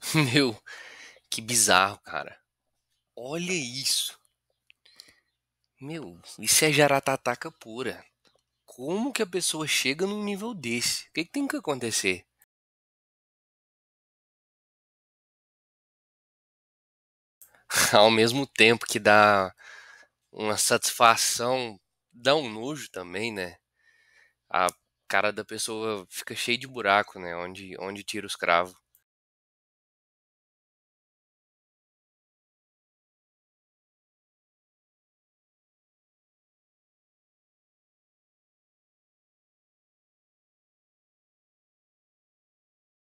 Meu, que bizarro, cara. Olha isso. Meu, isso é jaratataca pura. Como que a pessoa chega num nível desse? O que, que tem que acontecer? Ao mesmo tempo que dá uma satisfação, dá um nojo também, né? A cara da pessoa fica cheia de buraco, né? Onde, onde tira os cravos.